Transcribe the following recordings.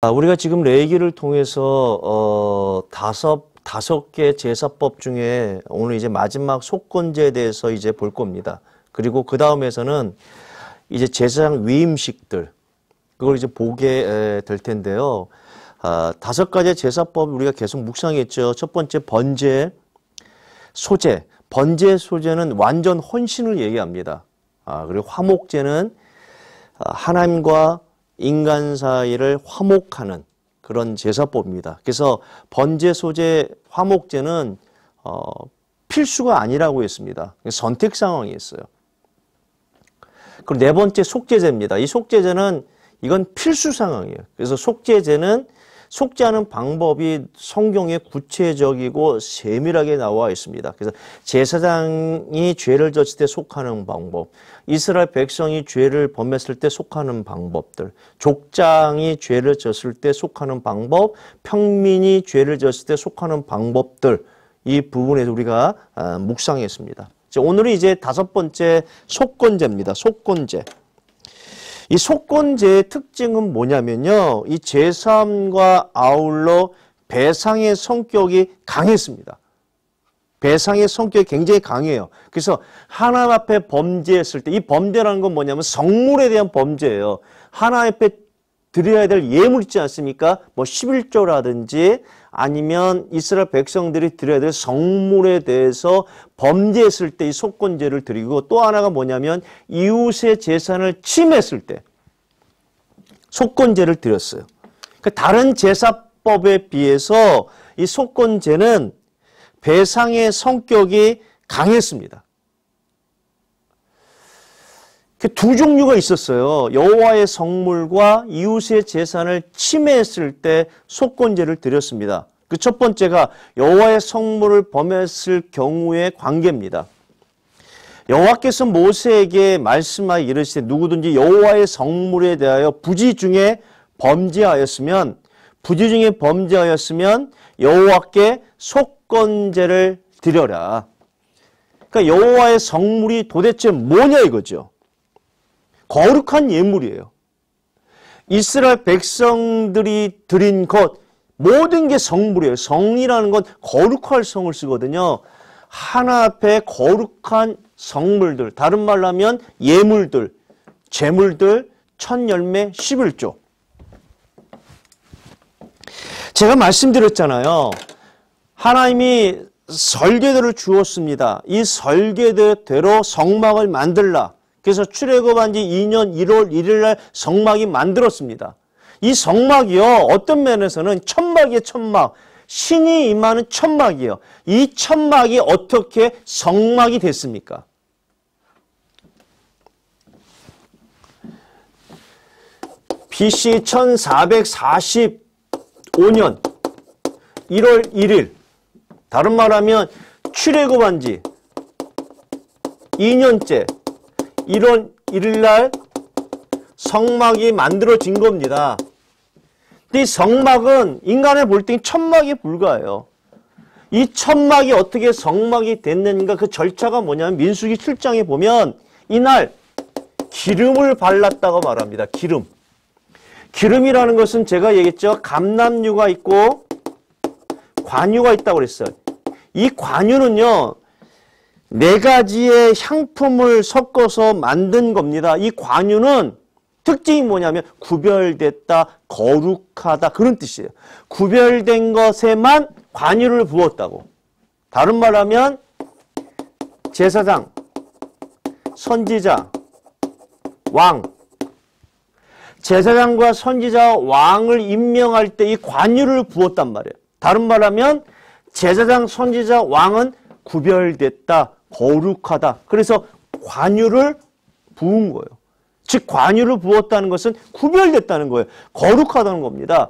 아, 우리가 지금 레기를 이 통해서 어, 다섯 다섯 개 제사법 중에 오늘 이제 마지막 속건제에 대해서 이제 볼 겁니다. 그리고 그 다음에서는 이제 제사장 위임식들 그걸 이제 보게 될 텐데요. 아, 다섯 가지 제사법 우리가 계속 묵상했죠. 첫 번째 번제, 소제. 번제 소제는 완전 헌신을 얘기합니다. 아, 그리고 화목제는 아, 하나님과 인간 사이를 화목하는 그런 제사법입니다. 그래서 번제 소제 화목제는 어, 필수가 아니라고 했습니다. 선택 상황이 있어요. 그리고 네 번째 속죄제입니다. 이 속죄제는 이건 필수 상황이에요. 그래서 속죄제는 속죄하는 방법이 성경에 구체적이고 세밀하게 나와 있습니다. 그래서 제사장이 죄를 졌을 때 속하는 방법, 이스라엘 백성이 죄를 범했을 때 속하는 방법들, 족장이 죄를 졌을 때 속하는 방법, 평민이 죄를 졌을 때 속하는 방법들 이 부분에서 우리가 아, 묵상했습니다. 오늘은 이제 다섯 번째 속건제입니다. 속건제. 이 속건제의 특징은 뭐냐면요. 이 제3과 아울러 배상의 성격이 강했습니다. 배상의 성격이 굉장히 강해요. 그래서 하나님 앞에 범죄했을 때 이 범죄라는 건 뭐냐면 성물에 대한 범죄예요. 하나님 앞에 드려야 될 예물 있지 않습니까? 뭐 11조라든지 아니면 이스라엘 백성들이 드려야 될 성물에 대해서 범죄했을 때 이 속건제를 드리고 또 하나가 뭐냐면 이웃의 재산을 침했을때 속건제를 드렸어요. 그러니까 다른 제사법에 비해서 이 속건제는 배상의 성격이 강했습니다. 그두 종류가 있었어요. 여호와의 성물과 이웃의 재산을 침해했을 때 속건제를 드렸습니다. 그 첫 번째가 여호와의 성물을 범했을 경우의 관계입니다. 여호와께서 모세에게 말씀하여 이르시되 누구든지 여호와의 성물에 대하여 부지 중에 범죄하였으면 부지 중에 범죄하였으면 여호와께 속건제를 드려라. 그러니까 여호와의 성물이 도대체 뭐냐 이거죠. 거룩한 예물이에요. 이스라엘 백성들이 드린 것 모든 게 성물이에요. 성이라는 건 거룩할 성을 쓰거든요. 하나 앞에 거룩한 성물들, 다른 말로 하면 예물들, 재물들, 천 열매 11조. 제가 말씀드렸잖아요. 하나님이 설계도를 주었습니다. 이 설계대로 성막을 만들라. 그래서 출애굽한 지 2년 1월 1일 날 성막이 만들었습니다. 이 성막이요. 어떤 면에서는 천막이에요. 천막. 신이 임하는 천막이요. 이 천막이 어떻게 성막이 됐습니까? BC 1445년 1월 1일 다른 말하면 출애굽한 지 2년째 1월 1일날 성막이 만들어진 겁니다. 근데 이 성막은 인간의 볼때 천막에 불과해요. 이 천막이 어떻게 성막이 됐는가 그 절차가 뭐냐면 민수기 7장에 보면 이날 기름을 발랐다고 말합니다. 기름. 기름이라는 것은 제가 얘기했죠. 감남유가 있고 관유가 있다고 그랬어요. 이 관유는요. 네 가지의 향품을 섞어서 만든 겁니다. 이 관유는 특징이 뭐냐면 구별됐다, 거룩하다 그런 뜻이에요. 구별된 것에만 관유를 부었다고. 다른 말하면 제사장, 선지자, 왕. 제사장과 선지자 왕을 임명할 때 이 관유를 부었단 말이에요. 다른 말하면 제사장, 선지자, 왕은 구별됐다, 거룩하다. 그래서 관유를 부은 거예요. 즉 관유를 부었다는 것은 구별됐다는 거예요. 거룩하다는 겁니다.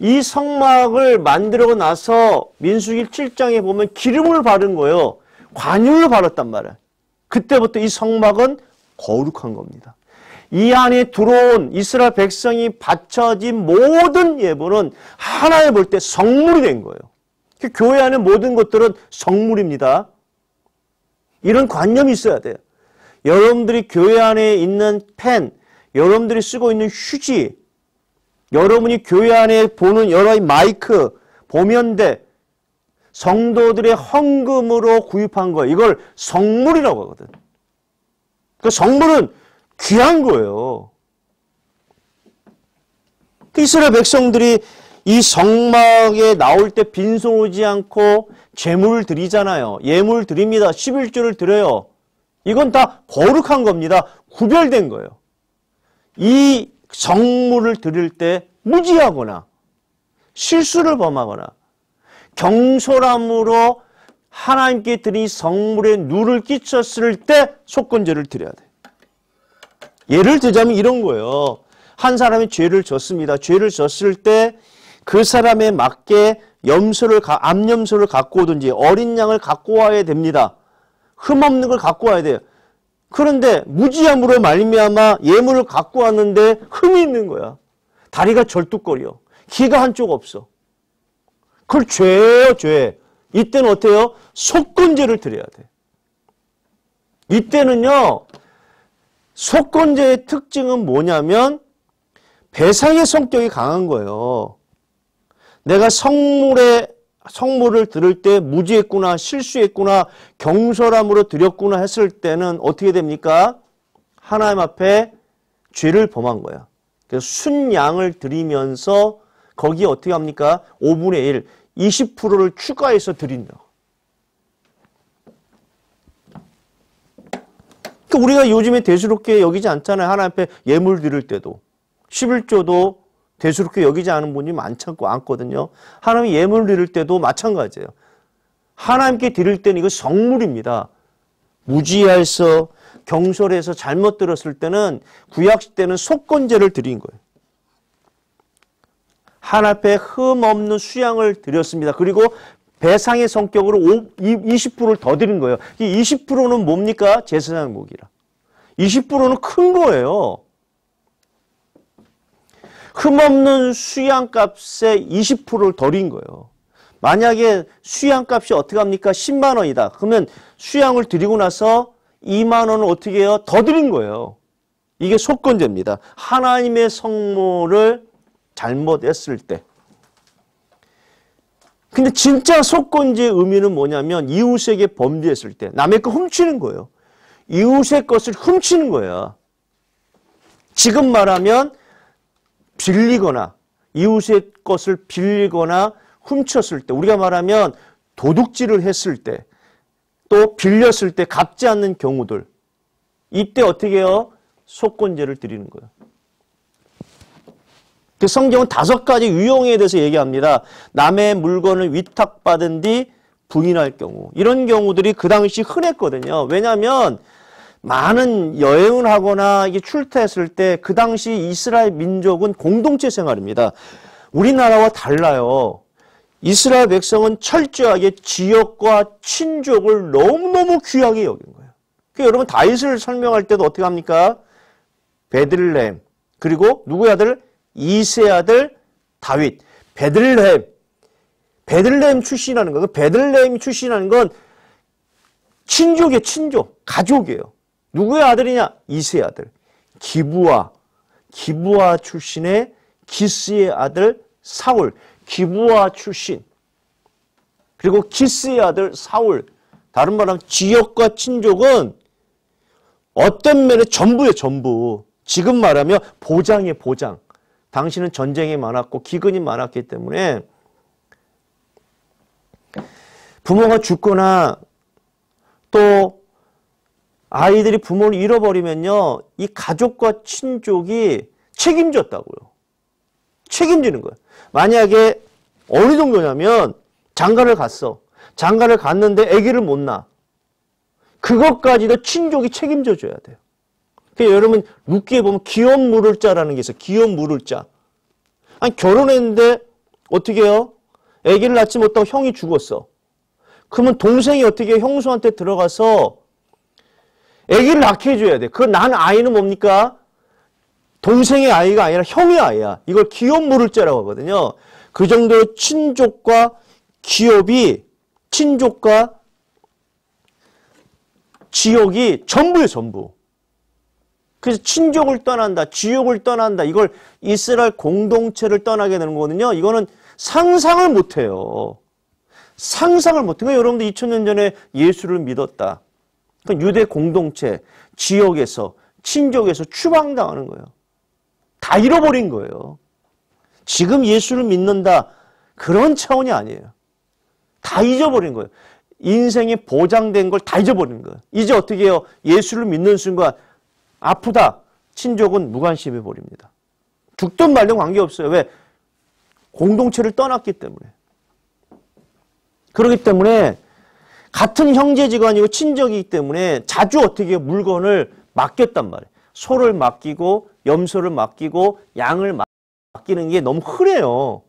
이 성막을 만들고 나서 민수기 7장에 보면 기름을 바른 거예요. 관유를 바랐단 말이에요. 그때부터 이 성막은 거룩한 겁니다. 이 안에 들어온 이스라엘 백성이 바쳐진 모든 예보는 하나에볼 때 성물이 된 거예요. 그 교회 안에 모든 것들은 성물입니다. 이런 관념이 있어야 돼요. 여러분들이 교회 안에 있는 펜, 여러분들이 쓰고 있는 휴지, 여러분이 교회 안에 보는 여러 마이크, 보면대, 성도들의 헌금으로 구입한 거예요. 이걸 성물이라고 하거든. 그 성물은 귀한 거예요. 그 이스라엘 백성들이 이 성막에 나올 때 빈손 오지 않고 재물 드리잖아요. 예물 드립니다. 11조를 드려요. 이건 다 거룩한 겁니다. 구별된 거예요. 이 정물을 드릴 때 무지하거나 실수를 범하거나 경솔함으로 하나님께 드린 성물에 누를 끼쳤을 때 속건제를 드려야 돼. 예를 들자면 이런 거예요. 한 사람이 죄를 졌습니다. 죄를 졌을 때 그 사람에 맞게 염소를 암염소를 갖고 오든지 어린 양을 갖고 와야 됩니다. 흠없는 걸 갖고 와야 돼요. 그런데 무지함으로 말미암아 예물을 갖고 왔는데 흠이 있는 거야. 다리가 절뚝거려. 귀가 한쪽 없어. 그걸 죄예요, 죄. 이때는 어때요? 속건제를 드려야 돼. 이때는요. 속건제의 특징은 뭐냐면 배상의 성격이 강한 거예요. 내가 성물에 성물을 들을 때 무지했구나, 실수했구나, 경솔함으로 드렸구나 했을 때는 어떻게 됩니까? 하나님 앞에 죄를 범한 거야. 그래서 순양을 드리면서 거기에 어떻게 합니까? 5분의 1, 20%를 추가해서 드린다. 그러니까 우리가 요즘에 대수롭게 여기지 않잖아요. 하나님 앞에 예물 드릴 때도. 11조도 대수롭게 여기지 않은 분이 많잖고 않거든요. 하나님 예물 드릴 때도 마찬가지예요. 하나님께 드릴 때는 이거 성물입니다. 무지해서 경솔해서 잘못 들었을 때는 구약시 때는 속건제를 드린 거예요. 하나 앞에 흠 없는 수양을 드렸습니다. 그리고 배상의 성격으로 20%를 더 드린 거예요. 이 20%는 뭡니까? 제사장 목이라. 20%는 큰 거예요. 흠없는 수양값에 20%를 덜인 거예요. 만약에 수양값이 어떻게 합니까? 10만 원이다. 그러면 수양을 드리고 나서 2만 원을 어떻게 해요? 더 드린 거예요. 이게 속건제입니다. 하나님의 성모를 잘못했을 때. 근데 진짜 속건제의 의미는 뭐냐면 이웃에게 범죄했을 때 남의 거 훔치는 거예요. 이웃의 것을 훔치는 거야. 지금 말하면 빌리거나 이웃의 것을 빌리거나 훔쳤을 때 우리가 말하면 도둑질을 했을 때 또 빌렸을 때 갚지 않는 경우들 이때 어떻게 해요? 속건제를 드리는 거예요. 그 성경은 다섯 가지 유형에 대해서 얘기합니다. 남의 물건을 위탁받은 뒤 부인할 경우 이런 경우들이 그 당시 흔했거든요. 왜냐하면 많은 여행을 하거나 출퇴했을 때 그 당시 이스라엘 민족은 공동체 생활입니다. 우리나라와 달라요. 이스라엘 백성은 철저하게 지역과 친족을 너무너무 귀하게 여긴 거예요. 그 여러분 다윗을 설명할 때도 어떻게 합니까? 베들레헴 그리고 누구의 아들? 이세 아들 다윗. 베들레헴. 베들레헴 출신이라는 거. 그 베들레헴 출신이라는 건 친족의 친족, 가족이에요. 누구의 아들이냐? 이세의 아들. 기부아. 기부아 출신의 기스의 아들 사울. 기부아 출신. 그리고 기스의 아들 사울. 다른 말하면 지역과 친족은 어떤 면에 전부의 전부. 지금 말하면 보장의 보장. 당신은 전쟁이 많았고 기근이 많았기 때문에 부모가 죽거나 또 아이들이 부모를 잃어버리면요. 이 가족과 친족이 책임졌다고요. 책임지는 거예요. 만약에 어느 정도냐면 장가를 갔어. 장가를 갔는데 아기를 못 낳아. 그것까지도 친족이 책임져 줘야 돼요. 그러니까 여러분 묵기에 보면 기업 물을 자라는 게 있어요. 기업 물을 자. 아니 결혼했는데 어떻게 해요? 아기를 낳지 못하고 형이 죽었어. 그러면 동생이 어떻게 형수한테 들어가서 애기를 낳게 해줘야 돼. 그 난 아이는 뭡니까? 동생의 아이가 아니라 형의 아이야. 이걸 기업 물을자라고 하거든요. 그 정도로 친족과 기업이 친족과 지역이 전부예요, 전부. 그래서 친족을 떠난다, 지역을 떠난다. 이걸 이스라엘 공동체를 떠나게 되는 거거든요. 이거는 상상을 못해요. 상상을 못해요. 여러분들 2000년 전에 예수를 믿었다. 그러니까 유대 공동체, 지역에서, 친족에서 추방당하는 거예요. 다 잃어버린 거예요. 지금 예수를 믿는다. 그런 차원이 아니에요. 다 잊어버린 거예요. 인생이 보장된 걸 다 잊어버린 거예요. 이제 어떻게 해요? 예수를 믿는 순간 아프다. 친족은 무관심해 버립니다. 죽든 말든 관계없어요. 왜? 공동체를 떠났기 때문에. 그렇기 때문에 같은 형제지간이고친적이기 때문에 자주 어떻게 물건을 맡겼단 말이에요. 소를 맡기고 염소를 맡기고 양을 맡기는 게 너무 흔해요.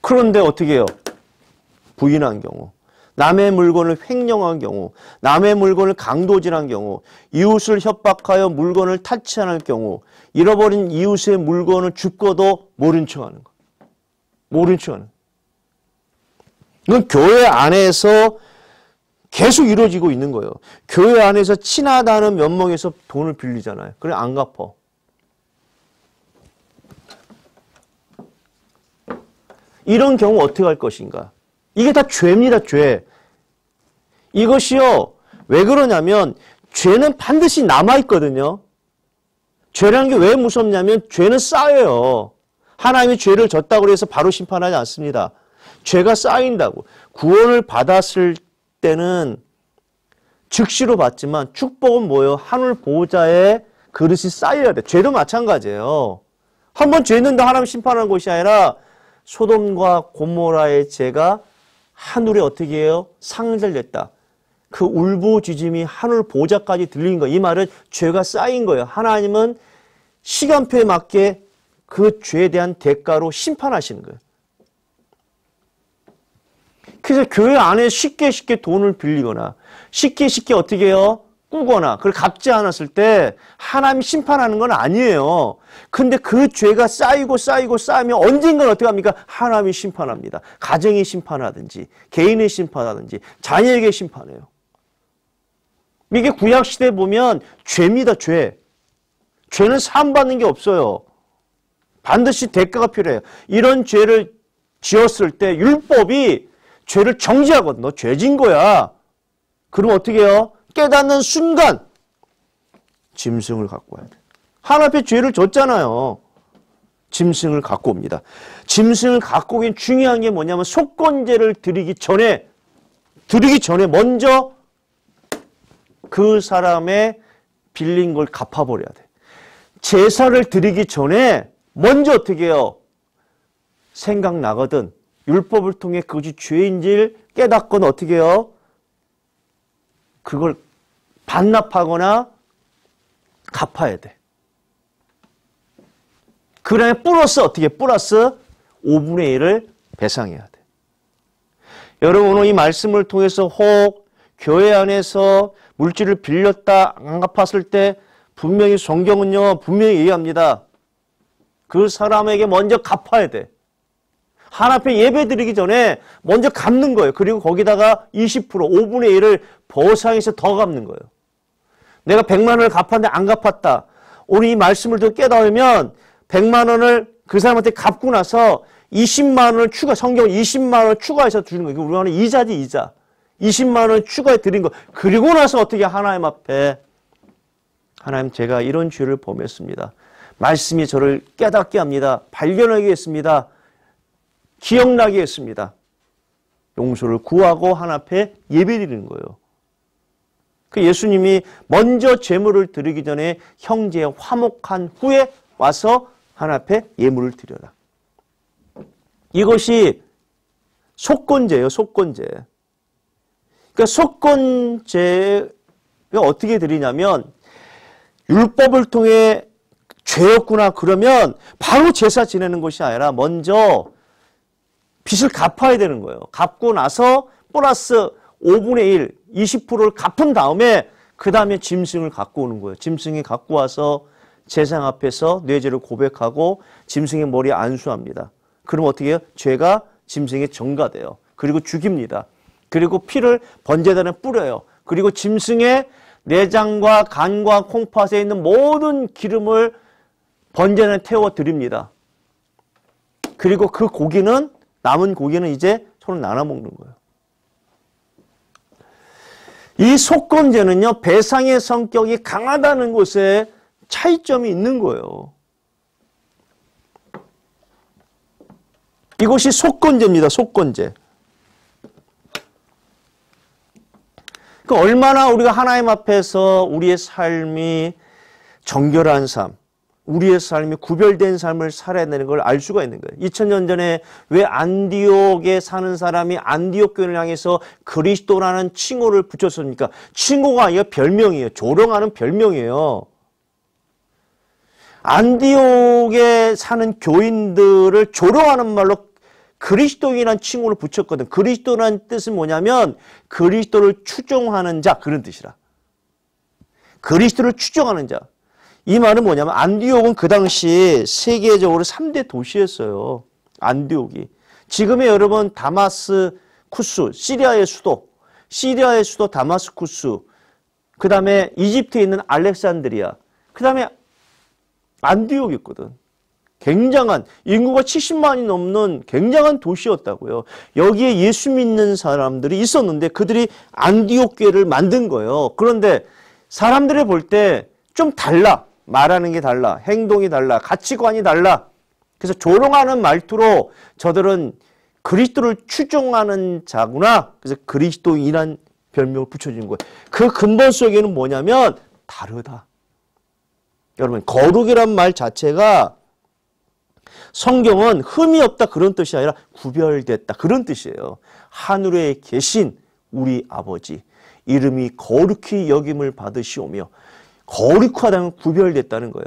그런데 어떻게 해요? 부인한 경우, 남의 물건을 횡령한 경우, 남의 물건을 강도질한 경우, 이웃을 협박하여 물건을 탈취하는 경우, 잃어버린 이웃의 물건을 죽고도 모른 척하는 거. 모른 척하는 거. 이건 교회 안에서 계속 이루어지고 있는 거예요. 교회 안에서 친하다는 면목에서 돈을 빌리잖아요. 그래 안 갚어. 이런 경우 어떻게 할 것인가? 이게 다 죄입니다, 죄. 이것이요, 왜 그러냐면, 죄는 반드시 남아있거든요. 죄라는 게 왜 무섭냐면, 죄는 쌓여요. 하나님이 죄를 졌다고 해서 바로 심판하지 않습니다. 죄가 쌓인다고. 구원을 받았을 때는 즉시로 받지만 축복은 뭐예요? 하늘 보호자의 그릇이 쌓여야 돼. 죄도 마찬가지예요. 한 번 죄는다 하나님 심판하는 것이 아니라 소돔과 고모라의 죄가 하늘에 어떻게 해요? 상절됐다. 그 울부짖음이 하늘 보호까지 들린 거이 말은 죄가 쌓인 거예요. 하나님은 시간표에 맞게 그 죄에 대한 대가로 심판하시는 거예요. 그래서 교회 안에 쉽게 쉽게 돈을 빌리거나 쉽게 쉽게 어떻게 해요? 꾸거나 그걸 갚지 않았을 때 하나님이 심판하는 건 아니에요. 근데 그 죄가 쌓이고 쌓이고 쌓이면 언젠가 어떻게 합니까? 하나님이 심판합니다. 가정이 심판하든지 개인의 심판하든지 자녀에게 심판해요. 이게 구약 시대 보면 죄입니다, 죄. 죄는 사함 받는 게 없어요. 반드시 대가가 필요해요. 이런 죄를 지었을 때 율법이 죄를 정지하거든. 너 죄진 거야. 그럼 어떻게 해요? 깨닫는 순간 짐승을 갖고 와야 돼. 하나 앞에 죄를 졌잖아요 짐승을 갖고 옵니다. 짐승을 갖고 오긴 중요한 게 뭐냐면 속건제를 드리기 전에 드리기 전에 먼저 그 사람의 빌린 걸 갚아버려야 돼. 제사를 드리기 전에 먼저 어떻게 해요? 생각나거든. 율법을 통해 그것이 죄인지를 깨닫거나 어떻게 해요? 그걸 반납하거나 갚아야 돼. 그다음 플러스 어떻게 플러스 5분의 1을 배상해야 돼. 여러분 오늘 이 말씀을 통해서 혹 교회 안에서 물질을 빌렸다 안 갚았을 때 분명히 성경은요 분명히 얘기합니다. 그 사람에게 먼저 갚아야 돼. 하나 앞에 예배드리기 전에 먼저 갚는 거예요. 그리고 거기다가 20% 5분의 1을 보상해서 더 갚는 거예요. 내가 100만 원을 갚았는데 안 갚았다. 오늘 이 말씀을 더 깨달으면 100만 원을 그 사람한테 갚고 나서 20만 원을 추가, 성경 20만 원을 추가해서 주는 거예요. 우리말로 이자지, 이자. 20만 원을 추가해 드린 거. 그리고 나서 어떻게 하나님 앞에 하나님 제가 이런 죄를 범했습니다. 말씀이 저를 깨닫게 합니다. 발견하게 했습니다. 기억나게 했습니다. 용서를 구하고 하나 앞에 예배드리는 거예요. 그 예수님이 먼저 제물을 드리기 전에 형제에 화목한 후에 와서 하나 앞에 예물을 드려라. 이것이 속건제예요, 속건제. 그러니까 속건제가 어떻게 드리냐면 율법을 통해 죄였구나 그러면 바로 제사 지내는 것이 아니라 먼저 빚을 갚아야 되는 거예요. 갚고 나서 플러스 5분의 1, 20%를 갚은 다음에 그 다음에 짐승을 갖고 오는 거예요. 짐승이 갖고 와서 재상 앞에서 뇌죄를 고백하고 짐승의 머리에 안수합니다. 그럼 어떻게 해요? 죄가 짐승에 전가돼요. 그리고 죽입니다. 그리고 피를 번제단에 뿌려요. 그리고 짐승의 내장과 간과 콩팥에 있는 모든 기름을 번제단에 태워 드립니다. 그리고 그 고기는 남은 고기는 이제 서로 나눠 먹는 거예요. 이 속건제는요. 배상의 성격이 강하다는 것에 차이점이 있는 거예요. 이것이 속건제입니다. 속건제. 그 얼마나 우리가 하나님 앞에서 우리의 삶이 정결한 삶, 우리의 삶이 구별된 삶을 살아야 되는 걸 알 수가 있는 거예요. 2000년 전에 왜 안디옥에 사는 사람이 안디옥 교를 향해서 그리스도라는 칭호를 붙였습니까? 칭호가 아니라 별명이에요. 조롱하는 별명이에요. 안디옥에 사는 교인들을 조롱하는 말로 그리스도인이라는 칭호를 붙였거든. 그리스도라는 뜻은 뭐냐면 그리스도를 추종하는 자 그런 뜻이라. 그리스도를 추종하는 자. 이 말은 뭐냐면 안디옥은 그 당시 세계적으로 3대 도시였어요. 안디옥이. 지금의 여러분 다마스 쿠스, 시리아의 수도, 시리아의 수도 다마스쿠스, 그 다음에 이집트에 있는 알렉산드리아, 그 다음에 안디옥이 있거든. 굉장한 인구가 70만이 넘는 굉장한 도시였다고요. 여기에 예수 믿는 사람들이 있었는데 그들이 안디옥 교회를 만든 거예요. 그런데 사람들이 볼때 좀 달라. 말하는 게 달라. 행동이 달라. 가치관이 달라. 그래서 조롱하는 말투로 저들은 그리스도를 추종하는 자구나. 그래서 그리스도인이란 별명을 붙여준 거예요. 그 근본 속에는 뭐냐면 다르다. 여러분 거룩이란 말 자체가 성경은 흠이 없다 그런 뜻이 아니라 구별됐다 그런 뜻이에요. 하늘에 계신 우리 아버지 이름이 거룩히 여김을 받으시오며 거룩하다면 구별됐다는 거예요.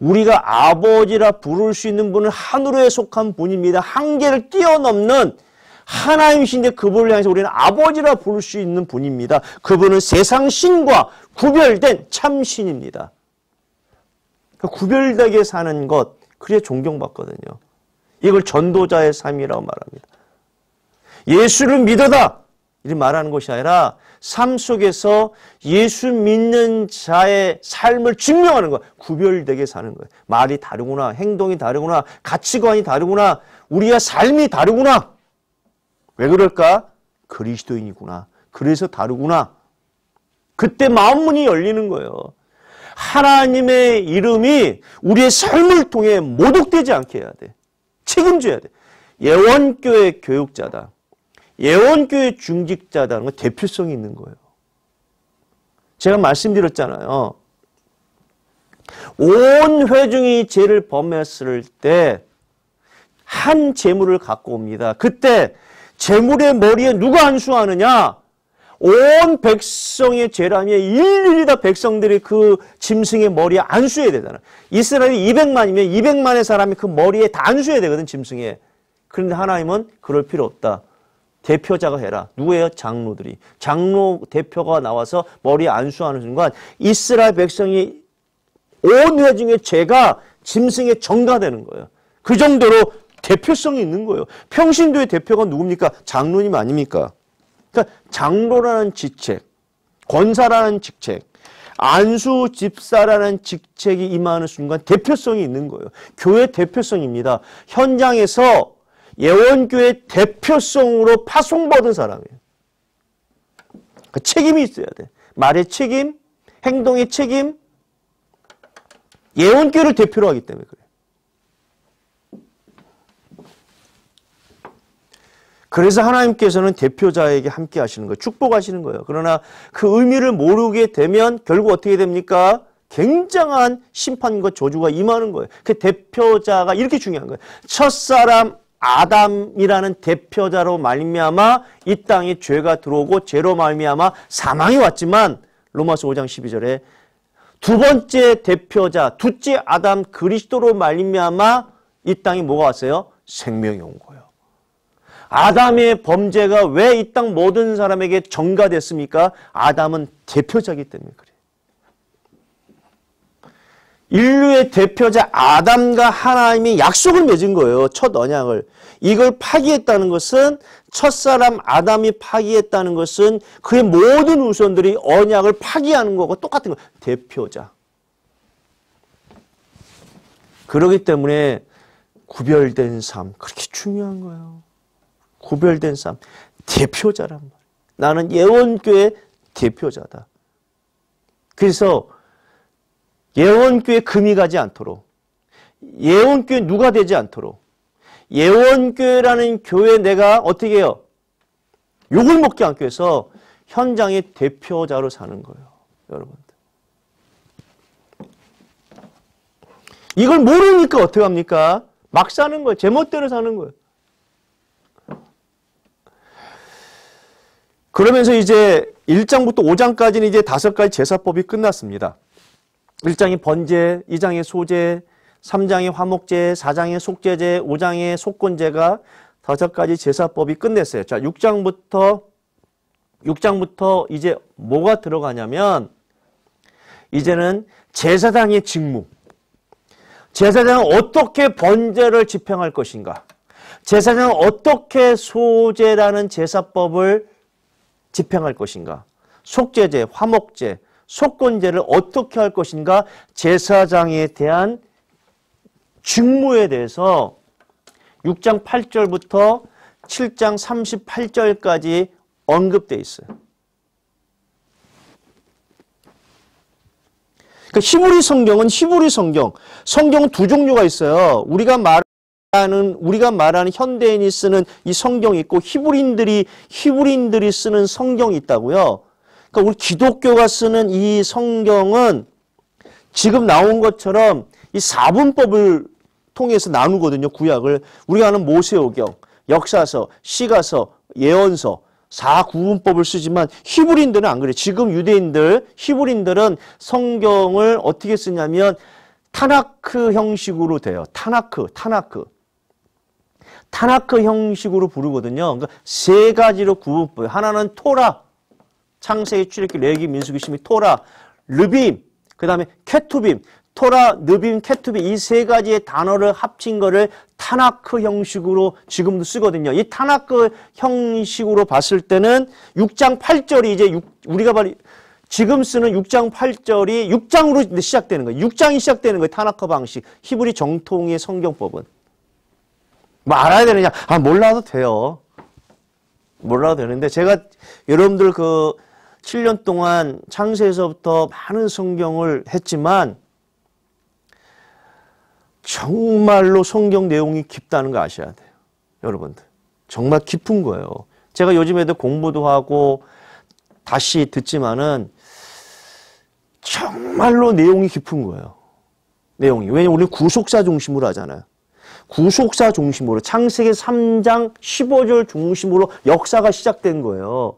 우리가 아버지라 부를 수 있는 분은 하늘에 속한 분입니다. 한계를 뛰어넘는 하나님이신데 그분을 향해서 우리는 아버지라 부를 수 있는 분입니다. 그분은 세상 신과 구별된 참신입니다. 그러니까 구별되게 사는 것, 그게 존경받거든요. 이걸 전도자의 삶이라고 말합니다. 예수를 믿어다! 이렇게 말하는 것이 아니라 삶 속에서 예수 믿는 자의 삶을 증명하는 거야. 구별되게 사는 거야. 말이 다르구나. 행동이 다르구나. 가치관이 다르구나. 우리의 삶이 다르구나. 왜 그럴까? 그리스도인이구나. 그래서 다르구나. 그때 마음문이 열리는 거예요. 하나님의 이름이 우리의 삶을 통해 모독되지 않게 해야 돼. 책임져야 돼. 예원교회 교육자다. 예원교회 중직자라는 건 대표성이 있는 거예요. 제가 말씀드렸잖아요. 온 회중이 죄를 범했을 때 한 재물을 갖고 옵니다. 그때 재물의 머리에 누가 안수하느냐? 온 백성의 죄라며 일일이 다 백성들이 그 짐승의 머리에 안수해야 되잖아. 이스라엘이 200만이면 200만의 사람이 그 머리에 다 안수해야 되거든, 짐승에. 그런데 하나님은 그럴 필요 없다. 대표자가 해라. 누구예요? 장로들이. 장로 대표가 나와서 머리 에 안수하는 순간 이스라엘 백성이 온회중 중에 죄가 짐승에 정가되는 거예요. 그 정도로 대표성이 있는 거예요. 평신도의 대표가 누굽니까? 장로님 아닙니까? 그러니까 장로라는 직책, 권사라는 직책, 안수 집사라는 직책이 임하는 순간 대표성이 있는 거예요. 교회 대표성입니다. 현장에서 예원교회 대표성으로 파송받은 사람이에요. 그 책임이 있어야 돼. 말의 책임, 행동의 책임, 예원교를 대표로 하기 때문에 그래. 그래서 하나님께서는 대표자에게 함께 하시는 거예요. 축복하시는 거예요. 그러나 그 의미를 모르게 되면 결국 어떻게 됩니까? 굉장한 심판과 저주가 임하는 거예요. 그 대표자가 이렇게 중요한 거예요. 첫사람 아담이라는 대표자로 말미암아 이 땅에 죄가 들어오고 죄로 말미암아 사망이 왔지만 로마서 5장 12절에 두 번째 대표자 둘째 아담 그리스도로 말미암아 이 땅에 뭐가 왔어요? 생명이 온 거예요. 아담의 범죄가 왜 이 땅 모든 사람에게 전가됐습니까? 아담은 대표자기 이 때문에 그래요. 인류의 대표자 아담과 하나님이 약속을 맺은 거예요. 첫 언약을. 이걸 파기했다는 것은 첫사람 아담이 파기했다는 것은 그의 모든 우선들이 언약을 파기하는 거고 똑같은 거 대표자. 그러기 때문에 구별된 삶 그렇게 중요한 거예요. 구별된 삶 대표자란 말이에요. 나는 예원교회 대표자다. 그래서 예원교에 금이 가지 않도록 예원교에 누가 되지 않도록 예원교회라는 교회 내가 어떻게 해요? 욕을 먹지 않기 위해서 현장의 대표자로 사는 거예요. 여러분들. 이걸 모르니까 어떻게 합니까? 막 사는 거예요. 제멋대로 사는 거예요. 그러면서 이제 1장부터 5장까지는 이제 다섯 가지 제사법이 끝났습니다. 1장이 번제, 2장의 소제, 3장의 화목제, 4장의 속제제, 5장의 속권제가5 가지 제사법이 끝냈어요. 자, 6장부터 6장부터 이제 뭐가 들어가냐면 이제는 제사장의 직무. 제사장은 어떻게 번제를 집행할 것인가? 제사장은 어떻게 소제라는 제사법을 집행할 것인가? 속제제, 화목제, 속건제를 어떻게 할 것인가 제사장에 대한 직무에 대해서 6장 8절부터 7장 38절까지 언급돼 있어요. 그러니까 히브리 성경은 히브리 성경, 성경 두 종류가 있어요. 우리가 말하는 우리가 말하는 현대인이 쓰는 이 성경이 있고 히브리인들이 히브리인들이 쓰는 성경이 있다고요. 그러니까 우리 기독교가 쓰는 이 성경은 지금 나온 것처럼 이 사분법을 통해서 나누거든요. 구약을. 우리가 아는 모세오경, 역사서, 시가서, 예언서 사구분법을 쓰지만 히브리인들은 안 그래요. 지금 유대인들, 히브리인들은 성경을 어떻게 쓰냐면 타나크 형식으로 돼요. 타나크, 타나크. 타나크 형식으로 부르거든요. 그러니까 세 가지로 구분법이 하나는 토라, 창세기, 출애기, 레기 민수기, 시민 토라, 르빔, 그 다음에 케투빔, 토라, 르빔 케투빔 이 세 가지의 단어를 합친 거를 타나크 형식으로 지금도 쓰거든요. 이 타나크 형식으로 봤을 때는 6장 8절이 이제 6, 우리가 말 지금 쓰는 6장 8절이 6장으로 시작되는 거예요. 6장이 시작되는 거예요. 타나크 방식. 히브리 정통의 성경법은. 뭐 알아야 되느냐? 아, 몰라도 돼요. 몰라도 되는데 제가 여러분들 그 7년 동안 창세에서부터 많은 성경을 했지만 정말로 성경 내용이 깊다는 거 아셔야 돼요. 여러분들. 정말 깊은 거예요. 제가 요즘에도 공부도 하고 다시 듣지만은 정말로 내용이 깊은 거예요. 내용이. 왜냐면 우리 구속사 중심으로 하잖아요. 구속사 중심으로 창세기 3장 15절 중심으로 역사가 시작된 거예요.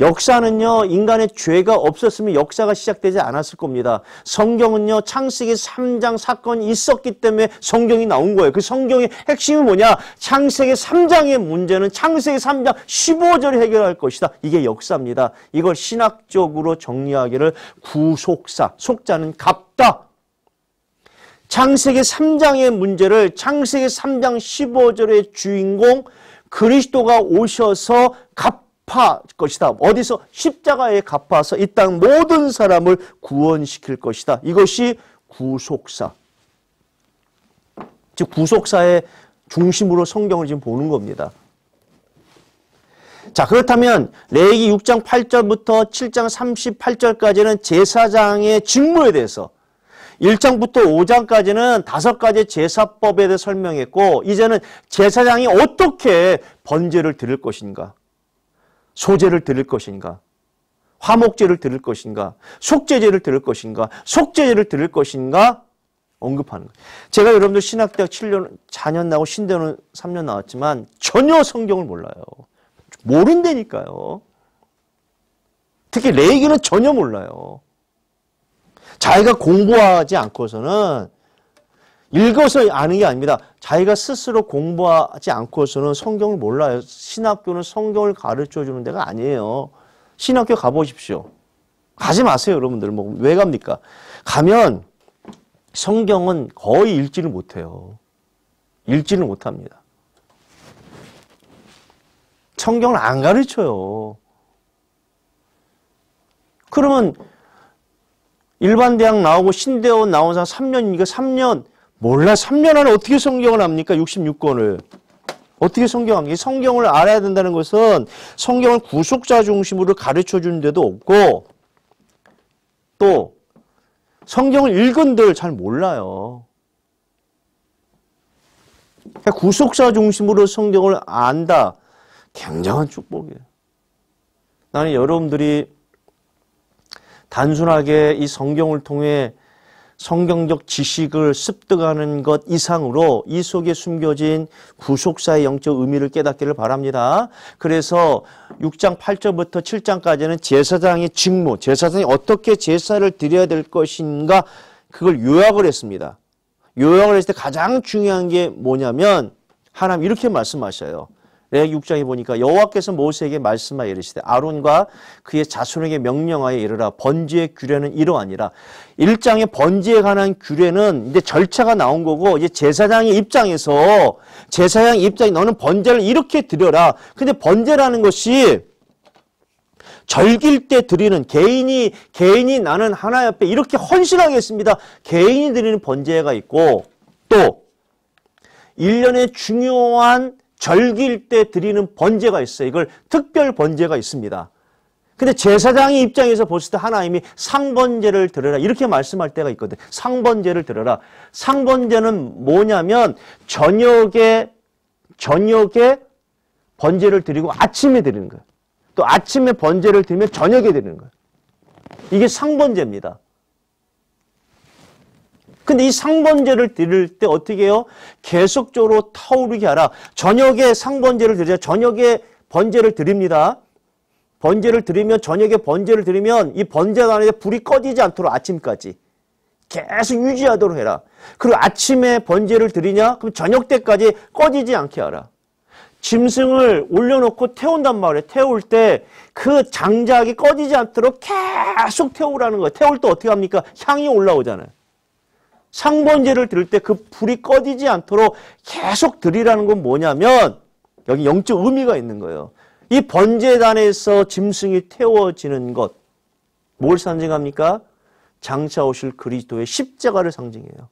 역사는요, 인간의 죄가 없었으면 역사가 시작되지 않았을 겁니다. 성경은요, 창세기 3장 사건이 있었기 때문에 성경이 나온 거예요. 그 성경의 핵심이 뭐냐? 창세기 3장의 문제는 창세기 3장 15절에 해결할 것이다. 이게 역사입니다. 이걸 신학적으로 정리하기를 구속사, 속자는 갚다. 창세기 3장의 문제를 창세기 3장 15절의 주인공 그리스도가 오셔서 갚다. 갚아 것이다. 어디서 십자가에 갚아서 이 땅 모든 사람을 구원시킬 것이다. 이것이 구속사. 즉 구속사의 중심으로 성경을 지금 보는 겁니다. 자, 그렇다면 레위기 6장 8절부터 7장 38절까지는 제사장의 직무에 대해서 1장부터 5장까지는 다섯 가지 제사법에 대해 설명했고 이제는 제사장이 어떻게 번제를 드릴 것인가 소재를 드릴 것인가? 화목제를 드릴 것인가? 속제제를 드릴 것인가? 속제제를 드릴 것인가? 언급하는 거예요. 제가 여러분들 신학대학 7년, 4년 나고 신대는 3년 나왔지만 전혀 성경을 몰라요. 모른다니까요. 특히 레이기는 전혀 몰라요. 자기가 공부하지 않고서는 읽어서 아는 게 아닙니다. 자기가 스스로 공부하지 않고서는 성경을 몰라요. 신학교는 성경을 가르쳐 주는 데가 아니에요. 신학교 가보십시오. 가지 마세요, 여러분들. 뭐, 왜 갑니까? 가면 성경은 거의 읽지를 못해요. 읽지를 못합니다. 성경을 안 가르쳐요. 그러면 일반 대학 나오고 신대원 나온 사람 3년이니까 3년 몰라 3년 안에 어떻게 성경을 합니까? 66권을. 어떻게 성경합니까? 성경을 알아야 된다는 것은 성경을 구속자 중심으로 가르쳐 주는 데도 없고 또 성경을 읽은들 잘 몰라요. 그러니까 구속사 중심으로 성경을 안다. 굉장한 축복이에요. 나는 여러분들이 단순하게 이 성경을 통해 성경적 지식을 습득하는 것 이상으로 이 속에 숨겨진 구속사의 영적 의미를 깨닫기를 바랍니다. 그래서 6장 8절부터 7장까지는 제사장의 직무, 제사장이 어떻게 제사를 드려야 될 것인가 그걸 요약을 했습니다. 요약을 했을 때 가장 중요한 게 뭐냐면 하나님 이렇게 말씀하셔요. 레기 6장에 보니까 여호와께서 모세에게 말씀하여 이르시되 아론과 그의 자손에게 명령하여 이르라 번지의 규례는 이러하니라. 1장의 번지에 관한 규례는 이제 절차가 나온 거고 이제 제사장의 입장에서 제사장 입장에 너는 번제를 이렇게 드려라. 근데 번제라는 것이 절길 때 드리는 개인이 개인이 나는 하나 옆에 이렇게 헌신하겠습니다. 개인이 드리는 번제가 있고 또 1년의 중요한 절기일 때 드리는 번제가 있어요. 이걸 특별 번제가 있습니다. 근데 제사장의 입장에서 보실 때 하나님이 상번제를 드려라 이렇게 말씀할 때가 있거든. 상번제를 드려라. 상번제는 뭐냐면 저녁에 저녁에 번제를 드리고 아침에 드리는 거예요. 또 아침에 번제를 드리면 저녁에 드리는 거예요. 이게 상번제입니다. 근데 이 상번제를 드릴 때 어떻게 해요? 계속적으로 타오르게 하라. 저녁에 상번제를 드리자. 저녁에 번제를 드립니다. 번제를 드리면 저녁에 번제를 드리면 이 번제가 안에 불이 꺼지지 않도록 아침까지 계속 유지하도록 해라. 그리고 아침에 번제를 드리냐? 그럼 저녁 때까지 꺼지지 않게 하라. 짐승을 올려놓고 태운단 말이에요. 태울 때 그 장작이 꺼지지 않도록 계속 태우라는 거예요. 태울 때 어떻게 합니까? 향이 올라오잖아요. 상번제를 드릴 때그 불이 꺼지지 않도록 계속 드리라는 건 뭐냐면 여기 영적 의미가 있는 거예요. 이 번제단에서 짐승이 태워지는 것, 뭘 상징합니까? 장차 오실 그리스도의 십자가를 상징해요.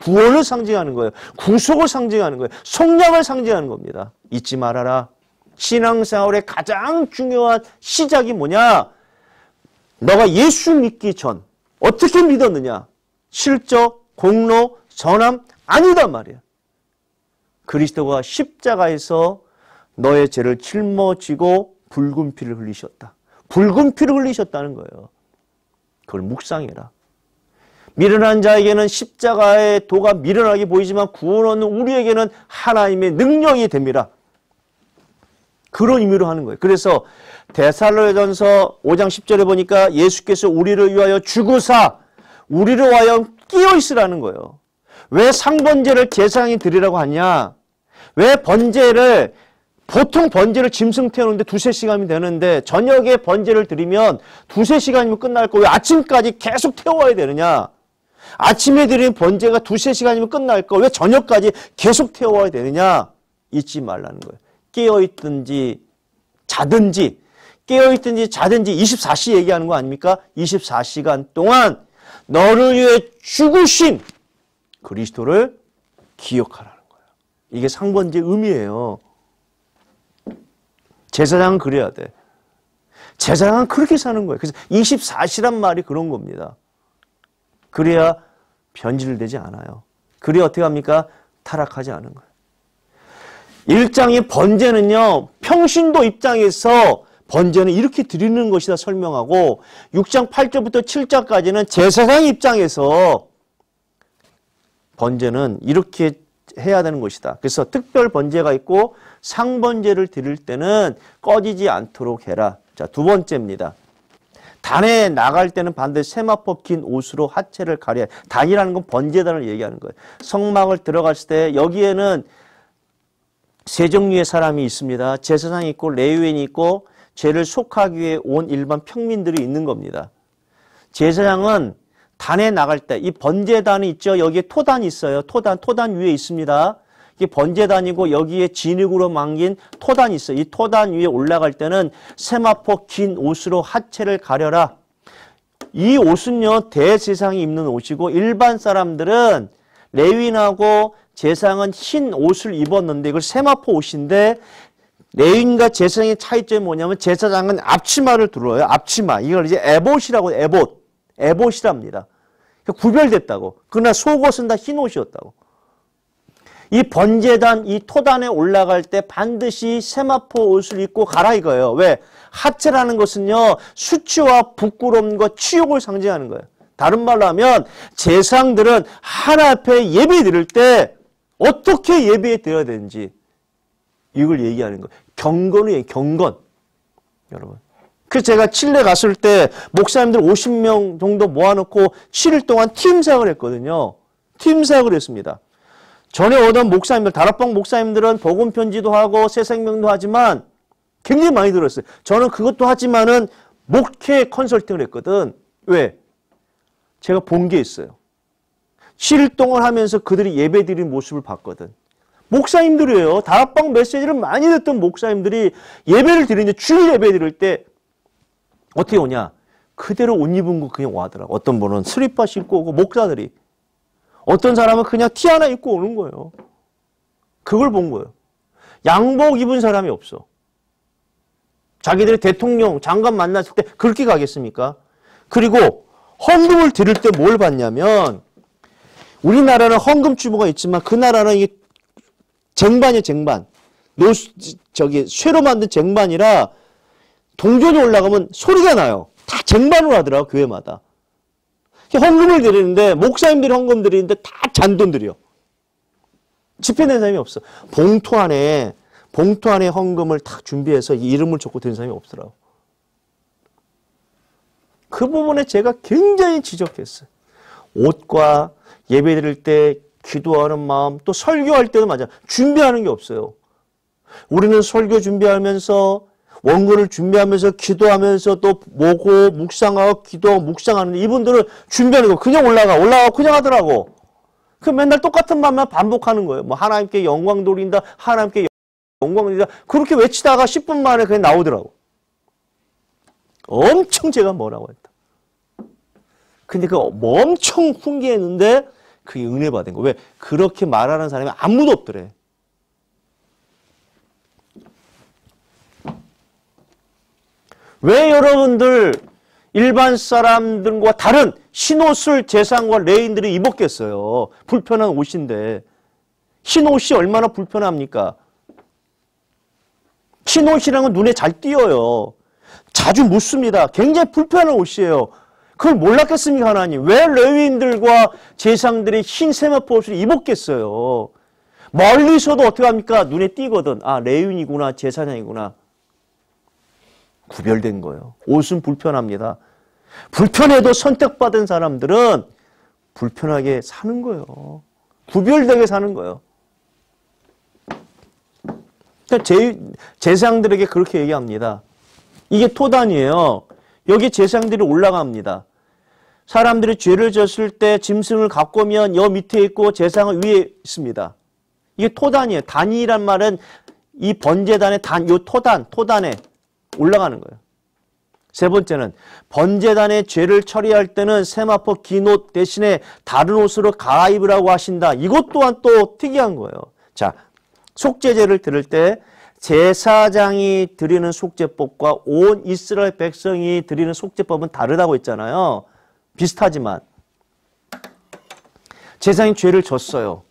구원을 상징하는 거예요. 구속을 상징하는 거예요. 속량을 상징하는 겁니다. 잊지 말아라. 신앙생활의 가장 중요한 시작이 뭐냐? 너가 예수 믿기 전 어떻게 믿었느냐? 실적 공로, 전함 아니다 말이야. 그리스도가 십자가에서 너의 죄를 짊어지고 붉은 피를 흘리셨다. 붉은 피를 흘리셨다는 거예요. 그걸 묵상해라. 미련한 자에게는 십자가의 도가 미련하게 보이지만 구원 얻 우리에게는 하나님의 능력이 됩니다. 그런 의미로 하는 거예요. 그래서 데살로전서 5장 10절에 보니까 예수께서 우리를 위하여 죽으사 우리를 와여 끼어 있으라는 거예요. 왜 상번제를 제사장이 드리라고 하냐? 왜 번제를 보통 번제를 짐승 태우는데 두세 시간이 되는데 저녁에 번제를 드리면 두세 시간이면 끝날 거 왜 아침까지 계속 태워야 되느냐? 아침에 드린 번제가 두세 시간이면 끝날 거 왜 저녁까지 계속 태워야 되느냐? 잊지 말라는 거예요. 깨어있든지 자든지 깨어있든지 자든지 24시 얘기하는 거 아닙니까? 24시간 동안 너를 위해 죽으신 그리스도를 기억하라는 거예요. 이게 상번제 의미예요. 제사장은 그래야 돼. 제사장은 그렇게 사는 거예요. 그래서 24시란 말이 그런 겁니다. 그래야 변질되지 않아요. 그래야 어떻게 합니까? 타락하지 않은 거예요. 1장의 번제는요. 평신도 입장에서 번제는 이렇게 드리는 것이다 설명하고 6장 8절부터 7절까지는 제사장 입장에서 번제는 이렇게 해야 되는 것이다. 그래서 특별 번제가 있고 상번제를 드릴 때는 꺼지지 않도록 해라. 자, 두 번째입니다. 단에 나갈 때는 반드시 세마포 긴 옷으로 하체를 가려야 단이라는 건 번제단을 얘기하는 거예요. 성막을 들어갔을 때 여기에는 세 종류의 사람이 있습니다. 제사장이 있고 레위인이 있고 죄를 속하기 위해 온 일반 평민들이 있는 겁니다. 제사장은 단에 나갈 때 이 번제단이 있죠. 여기에 토단이 있어요. 토단 토단 위에 있습니다. 이게 번제단이고 여기에 진흙으로 망긴 토단이 있어요. 이 토단 위에 올라갈 때는 세마포 긴 옷으로 하체를 가려라. 이 옷은요 대세상이 입는 옷이고 일반 사람들은 레윈하고 제상은 흰 옷을 입었는데 이걸 세마포 옷인데 레인과 제사장의 차이점이 뭐냐면 제사장은 앞치마를 들어요. 앞치마. 이걸 이제 에봇이라고 에봇. 에봇이랍니다. 그러니까 구별됐다고. 그러나 속옷은 다 흰옷이었다고. 이 번제단, 이 토단에 올라갈 때 반드시 세마포 옷을 입고 갈아입어요. 왜? 하체라는 것은요. 수치와 부끄러움과 치욕을 상징하는 거예요. 다른 말로 하면 제상들은 하나 앞에 예배 드릴 때 어떻게 예배에 드려야 되는지 이걸 얘기하는 거예요. 경건이에요. 경건. 여러분. 그래서 제가 칠레 갔을 때 목사님들 50명 정도 모아놓고 7일 동안 팀 사역을 했거든요. 팀 사역을 했습니다. 전에 오던 목사님들, 다락방 목사님들은 복음 편지도 하고 새 생명도 하지만 굉장히 많이 들었어요. 저는 그것도 하지만은 목회 컨설팅을 했거든. 왜? 제가 본 게 있어요. 7일 동안 하면서 그들이 예배 드린 모습을 봤거든. 목사님들이에요. 다락방 메시지를 많이 듣던 목사님들이 예배를 드리는데 주일 예배 드릴 때 어떻게 오냐? 그대로 옷 입은 거 그냥 와더라. 어떤 분은 슬리퍼 신고 오고 목사들이 어떤 사람은 그냥 티 하나 입고 오는 거예요. 그걸 본 거예요. 양복 입은 사람이 없어. 자기들이 대통령, 장관 만났을 때 그렇게 가겠습니까? 그리고 헌금을 드릴 때 뭘봤냐면 우리나라는 헌금 주모가 있지만 그 나라는 이게 쟁반이 쟁반. 노, 저기, 쇠로 만든 쟁반이라 동전이 올라가면 소리가 나요. 다 쟁반으로 하더라고, 교회마다. 헌금을 드리는데, 목사님들이 헌금 드리는데 다 잔돈 들이요 집회된 사람이 없어. 봉투 안에, 봉투 안에 헌금을 탁 준비해서 이름을 적고 드 사람이 없더라고. 그 부분에 제가 굉장히 지적했어요. 옷과 예배 드릴 때 기도하는 마음, 또 설교할 때도 맞아. 준비하는 게 없어요. 우리는 설교 준비하면서 원고를 준비하면서 기도하면서 또 모고 묵상하고 기도하고 묵상하는데 이분들은 준비하는 거 그냥 올라가 올라가 그냥 하더라고. 그 맨날 똑같은 말만 반복하는 거예요. 뭐 하나님께 영광 돌린다. 하나님께 영광 돌린다. 그렇게 외치다가 10분 만에 그냥 나오더라고. 엄청 제가 뭐라고 했다. 근데 그 엄청 훈계했는데 그게 은혜 받은 거. 왜? 그렇게 말하는 사람이 아무도 없더래. 왜 여러분들 일반 사람들과 다른 신옷을 재상과 레인들이 입었겠어요. 불편한 옷인데. 신옷이 얼마나 불편합니까? 신옷이랑은 눈에 잘 띄어요. 자주 묻습니다. 굉장히 불편한 옷이에요. 그걸 몰랐겠습니까 하나님? 왜 레위인들과 제상들이 흰 세마포 옷을 입었겠어요? 멀리서도 어떻게 합니까? 눈에 띄거든. 아 레위인이구나 제사장이구나. 구별된 거예요. 옷은 불편합니다. 불편해도 선택받은 사람들은 불편하게 사는 거예요. 구별되게 사는 거예요. 그러니까 제, 제사들에게 그렇게 얘기합니다. 이게 토단이에요. 여기 재상들이 올라갑니다. 사람들이 죄를 졌을 때 짐승을 가꾸면 여 밑에 있고 재상은 위에 있습니다. 이게 토단이에요. 단이란 말은 이 번제단의 단, 요 토단, 토단에 올라가는 거예요. 세 번째는 번제단의 죄를 처리할 때는 세마포 긴옷 대신에 다른 옷으로 갈아입으라고 하신다. 이것 또한 또 특이한 거예요. 자, 속죄제를 들을 때 제사장이 드리는 속죄법과 온 이스라엘 백성이 드리는 속죄법은 다르다고 했잖아요. 비슷하지만 제사장이 죄를 졌어요.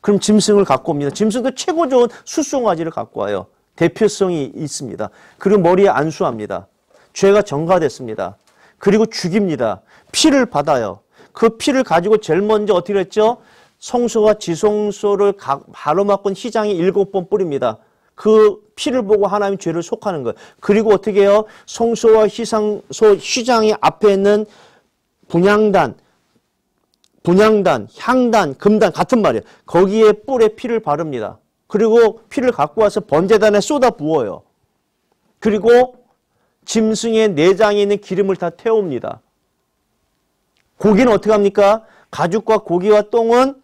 그럼 짐승을 갖고 옵니다. 짐승도 최고 좋은 수송아지를 갖고 와요. 대표성이 있습니다. 그리고 머리에 안수합니다. 죄가 정가됐습니다. 그리고 죽입니다. 피를 받아요. 그 피를 가지고 제일 먼저 어떻게 했죠? 성소와 지성소를 가로막은 희장이 일곱 번 뿌립니다. 그 피를 보고 하나님의 죄를 속하는 것. 그리고 어떻게 해요? 성소와 희상소 휘장의 앞에 있는 분양단, 분양단, 향단, 금단 같은 말이에요. 거기에 뿔에 피를 바릅니다. 그리고 피를 갖고 와서 번제단에 쏟아 부어요. 그리고 짐승의 내장에 있는 기름을 다 태웁니다. 고기는 어떻게 합니까? 가죽과 고기와 똥은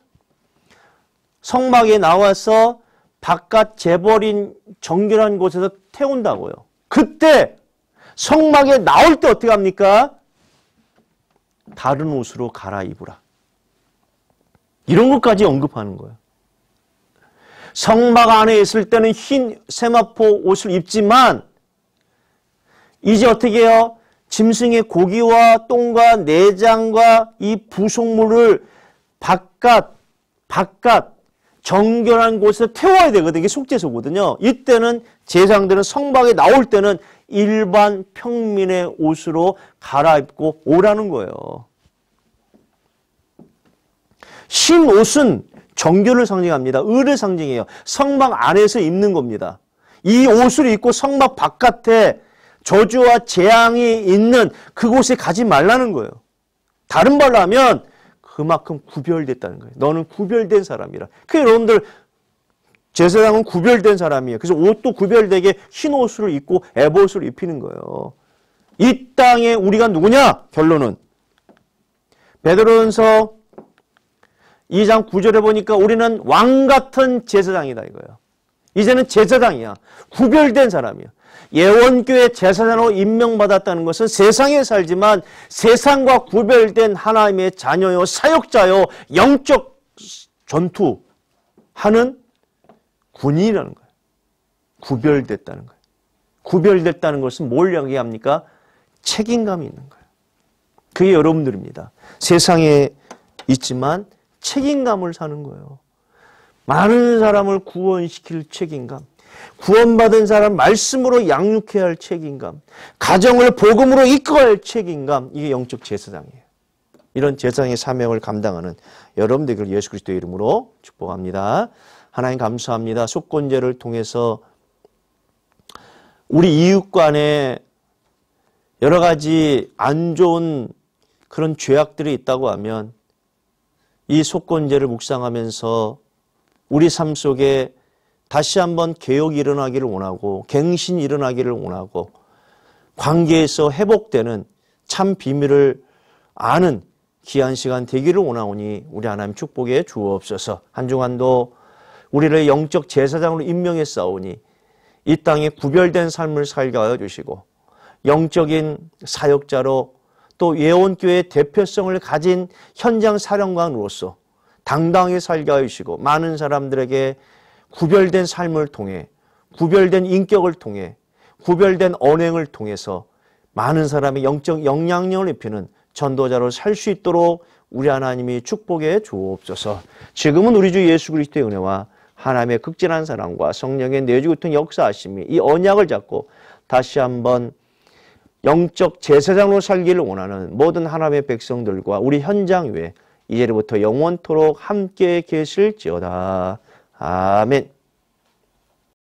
성막에 나와서 바깥 재벌인 정결한 곳에서 태운다고요. 그때 성막에 나올 때 어떻게 합니까? 다른 옷으로 갈아입으라. 이런 것까지 언급하는 거예요. 성막 안에 있을 때는 흰 세마포 옷을 입지만 이제 어떻게 해요? 짐승의 고기와 똥과 내장과 이 부속물을 바깥, 바깥 정결한 곳에 태워야 되거든요. 이게 속죄소거든요. 이때는 제사장들은 성박에 나올 때는 일반 평민의 옷으로 갈아입고 오라는 거예요. 신옷은 정결을 상징합니다. 을을 상징해요. 성막 안에서 입는 겁니다. 이 옷을 입고 성막 바깥에 저주와 재앙이 있는 그곳에 가지 말라는 거예요. 다른 말로 하면 그만큼 구별됐다는 거예요. 너는 구별된 사람이라. 그 여러분들 제사장은 구별된 사람이에요. 그래서 옷도 구별되게 흰 옷을 입고 에봇을 입히는 거예요. 이 땅에 우리가 누구냐? 결론은 베드로전서 2장 9절에 보니까 우리는 왕 같은 제사장이다 이거예요. 이제는 제사장이야. 구별된 사람이야. 예원교회 제사장으로 임명받았다는 것은 세상에 살지만 세상과 구별된 하나님의 자녀요 사역자요 영적 전투하는 군인이라는 거예요. 구별됐다는 거예요. 구별됐다는 것은 뭘 이야기합니까? 책임감이 있는 거예요. 그게 여러분들입니다. 세상에 있지만 책임감을 사는 거예요. 많은 사람을 구원시킬 책임감. 구원받은 사람 말씀으로 양육해야 할 책임감, 가정을 복음으로 이끌어야 할 책임감, 이게 영적 제사장이에요. 이런 제사장의 사명을 감당하는 여러분들 그 예수 그리스도의 이름으로 축복합니다. 하나님 감사합니다. 속건제를 통해서 우리 이웃 간에 여러 가지 안 좋은 그런 죄악들이 있다고 하면 이 속건제를 묵상하면서 우리 삶 속에 다시 한번 개혁이 일어나기를 원하고 갱신이 일어나기를 원하고 관계에서 회복되는 참 비밀을 아는 귀한 시간 되기를 원하오니 우리 하나님 축복에 주옵소서 한 주간도 우리를 영적 제사장으로 임명했사오니 이 땅에 구별된 삶을 살게 하여 주시고 영적인 사역자로 또 예원교회의 대표성을 가진 현장 사령관으로서 당당히 살게 하여 주시고 많은 사람들에게 구별된 삶을 통해 구별된 인격을 통해 구별된 언행을 통해서 많은 사람의 영적 영향력을 입히는 전도자로 살 수 있도록 우리 하나님이 축복해 주옵소서. 지금은 우리 주 예수 그리스도의 은혜와 하나님의 극진한 사랑과 성령의 내주교통 역사하심이 이 언약을 잡고 다시 한번 영적 제사장으로 살기를 원하는 모든 하나님의 백성들과 우리 현장 위에 이제부터 영원토록 함께 계실지어다. 아멘.